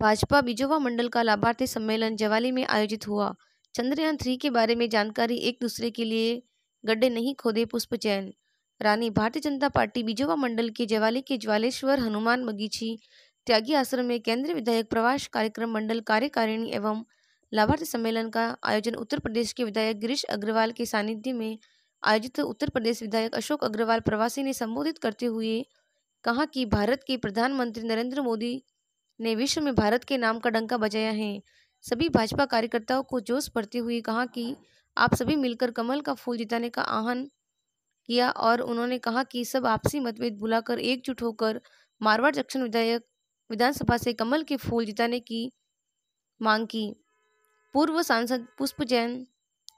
भाजपा बिजोवा मंडल का लाभार्थी सम्मेलन जवाली में आयोजित हुआ चंद्रयान थ्री के बारे में जानकारी एक दूसरे के लिए गड्ढे नहीं खोदे पुष्प चयन रानी भारतीय जनता पार्टी बिजोवा मंडल के जवाली के ज्वालेश्वर हनुमान बगीची त्यागी आश्रम में केंद्रीय विधायक प्रवास कार्यक्रम मंडल कार्यकारिणी एवं लाभार्थी सम्मेलन का आयोजन उत्तर प्रदेश के विधायक गिरीश अग्रवाल के सानिध्य में आयोजित उत्तर प्रदेश विधायक अशोक अग्रवाल प्रवासी ने संबोधित करते हुए कहा कि भारत के प्रधानमंत्री नरेंद्र मोदी ने विश्व में भारत के नाम का डंका बजाया है सभी भाजपा कार्यकर्ताओं को जोश भरते हुए कहा कि आप सभी मिलकर कमल का फूल जिताने का आह्वान किया और उन्होंने कहा कि सब आपसी मतभेद भुलाकर एकजुट होकर मारवाड़ जंक्शन विधायक विधानसभा से कमल के फूल जिताने की मांग की पूर्व सांसद पुष्प जैन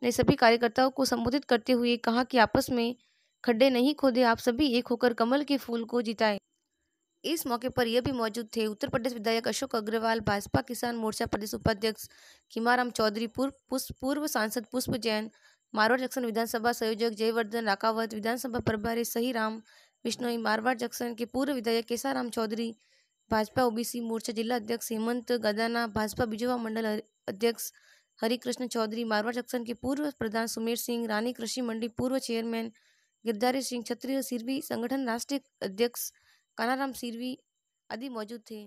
ने सभी कार्यकर्ताओं को संबोधित करते हुए कहा कि आपस में खड्डे नहीं खोदे आप सभी एक होकर कमल के फूल को जिताए इस मौके पर यह भी मौजूद थे उत्तर प्रदेश विधायक अशोक अग्रवाल भाजपा किसान मोर्चा प्रदेश उपाध्यक्ष खिमाराम चौधरी पूर्व पूर्व सांसद पुष्प जैन मारवाड़ जंक्शन विधानसभा संयोजक जयवर्धन राकावत विधानसभा प्रभारी सही राम बिश्नोई मारवाड़ जंक्शन के पूर्व विधायक केसाराम चौधरी भाजपा ओबीसी मोर्चा जिला अध्यक्ष हेमंत गदाना भाजपा बिजोवा मंडल अध्यक्ष हरिकृष्ण चौधरी मारवाड़ जंक्शन के पूर्व प्रधान सुमेर सिंह रानी कृषि मंडी पूर्व चेयरमैन गिरधारी सिंह क्षत्रिय सिरवी संगठन राष्ट्रीय अध्यक्ष कान्हाराम सिरवी आदि मौजूद थे